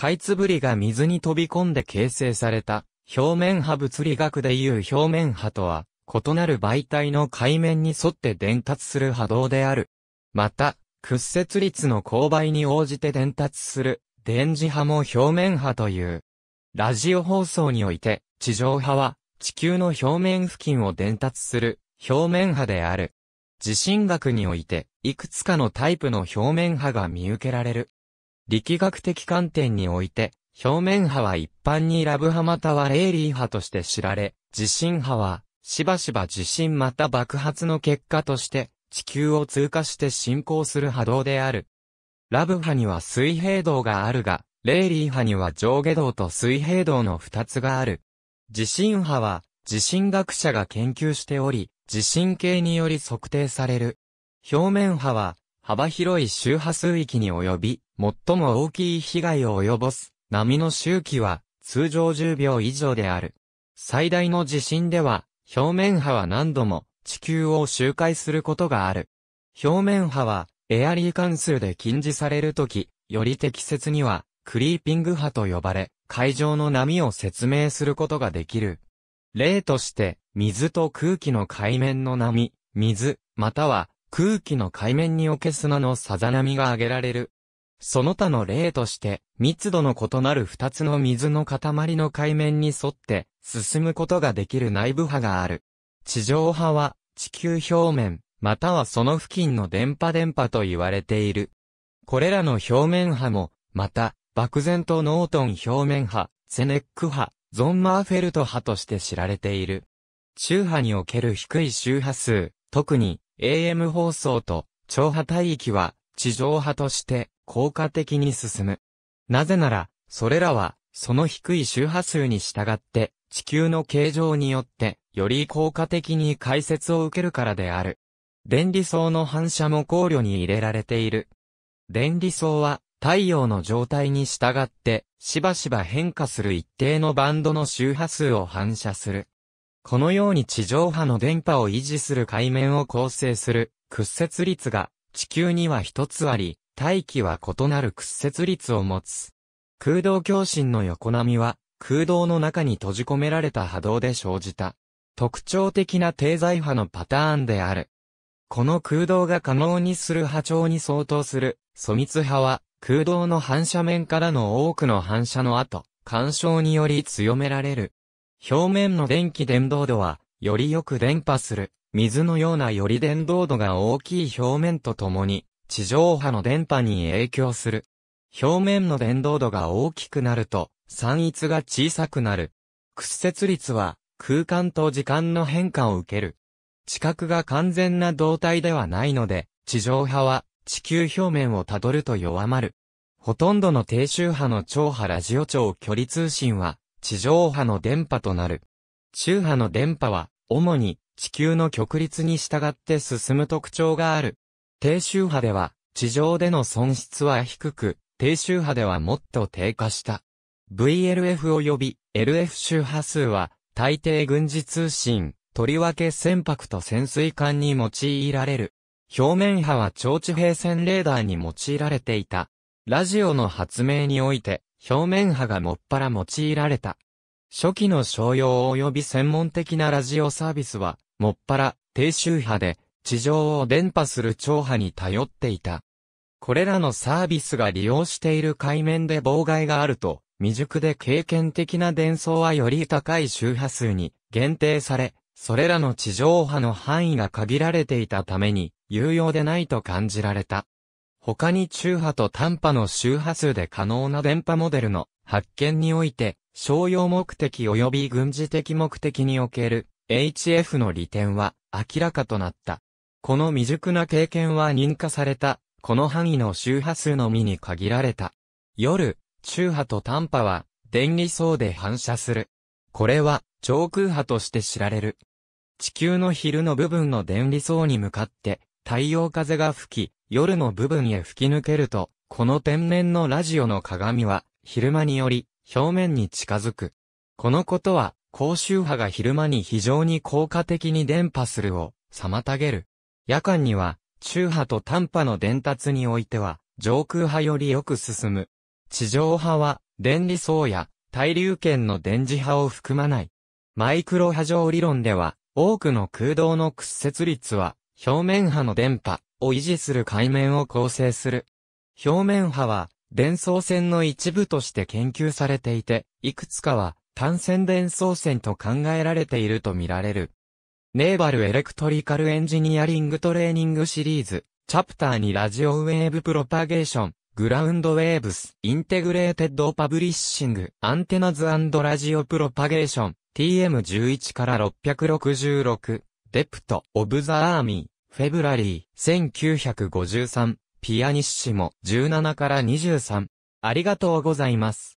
カイツブリが水に飛び込んで形成された、表面波物理学でいう表面波とは、異なる媒体の海面に沿って伝達する波動である。また、屈折率の勾配に応じて伝達する、電磁波も表面波という。ラジオ放送において、地上波は、地球の表面付近を伝達する、表面波である。地震学において、いくつかのタイプの表面波が見受けられる。力学的観点において、表面波は一般にラブ波またはレイリー波として知られ、地震波は、しばしば地震また爆発の結果として、地球を通過して進行する波動である。ラブ波には水平動があるが、レイリー波には上下動と水平動の二つがある。地震波は、地震学者が研究しており、地震計により測定される。表面波は、幅広い周波数域に及び、最も大きい被害を及ぼす波の周期は通常10秒以上である。最大の地震では、表面波は何度も地球を周回することがある。表面波は、エアリー関数で禁じされるとき、より適切には、クリーピング波と呼ばれ、海上の波を説明することができる。例として、水と空気の海面の波、水、または空気の海面におけ砂のさざ波が挙げられる。その他の例として、密度の異なる二つの水の塊の海面に沿って進むことができる内部波がある。地上波は地球表面、またはその付近の電波電波と言われている。これらの表面波も、また、漠然とノートン表面波、セネック波、ゾンマーフェルト波として知られている。中波における低い周波数、特に AM 放送と超波帯域は地上波として効果的に進む。なぜなら、それらはその低い周波数に従って地球の形状によってより効果的に解説を受けるからである。電離層の反射も考慮に入れられている。電離層は太陽の状態に従ってしばしば変化する一定のバンドの周波数を反射する。このように地上波の電波を維持する海面を構成する屈折率が地球には一つあり、大気は異なる屈折率を持つ。空洞共振の横波は空洞の中に閉じ込められた波動で生じた特徴的な低材波のパターンである。この空洞が可能にする波長に相当する粗密波は空洞の反射面からの多くの反射の後、干渉により強められる表面の電気伝導度は、よりよく伝播する、水のようなより伝導度が大きい表面とともに、地上波の電波に影響する。表面の伝導度が大きくなると、散逸が小さくなる。屈折率は、空間と時間の変化を受ける。地殻が完全な動体ではないので、地上波は地球表面をたどると弱まる。ほとんどの低周波の超波ラジオ超距離通信は地上波の電波となる。中波の電波は、主に地球の極率に従って進む特徴がある。低周波では、地上での損失は低く、低周波ではもっと低下した。VLF 及び LF 周波数は、大抵軍事通信、とりわけ船舶と潜水艦に用いられる。表面波は超地平線レーダーに用いられていた。ラジオの発明において、表面波がもっぱら用いられた。初期の商用及び専門的なラジオサービスは、もっぱら低周波で地上を伝播する超波に頼っていた。これらのサービスが利用している海面で妨害があると、未熟で経験的な伝送はより高い周波数に限定され、それらの地上波の範囲が限られていたために有用でないと感じられた。他に中波と短波の周波数で可能な電波モデルの発見において、商用目的及び軍事的目的における HF の利点は明らかとなった。この未熟な経験は認可された、この範囲の周波数のみに限られた。夜、中波と短波は、電離層で反射する。これは、超空波として知られる。地球の昼の部分の電離層に向かって、太陽風が吹き、夜の部分へ吹き抜けると、この天然のラジオの鏡は、昼間により、表面に近づく。このことは、高周波が昼間に非常に効果的に伝播するを、妨げる。夜間には、中波と短波の伝達においては、上空波よりよく進む。地上波は、電離層や、対流圏の電磁波を含まない。マイクロ波状理論では、多くの空洞の屈折率は、表面波の電波を維持する海面を構成する。表面波は、伝送線の一部として研究されていて、いくつかは単線伝送線と考えられているとみられる。ネーバルエレクトリカルエンジニアリングトレーニングシリーズ、チャプターにラジオウェーブプロパゲーション、グラウンドウェーブス、インテグレーテッドパブリッシング、アンテナズラジオプロパゲーション、TM11 から666、デプト、オブザアーミフェブラリー、1953、ピアニッシモ、17から23。ありがとうございます。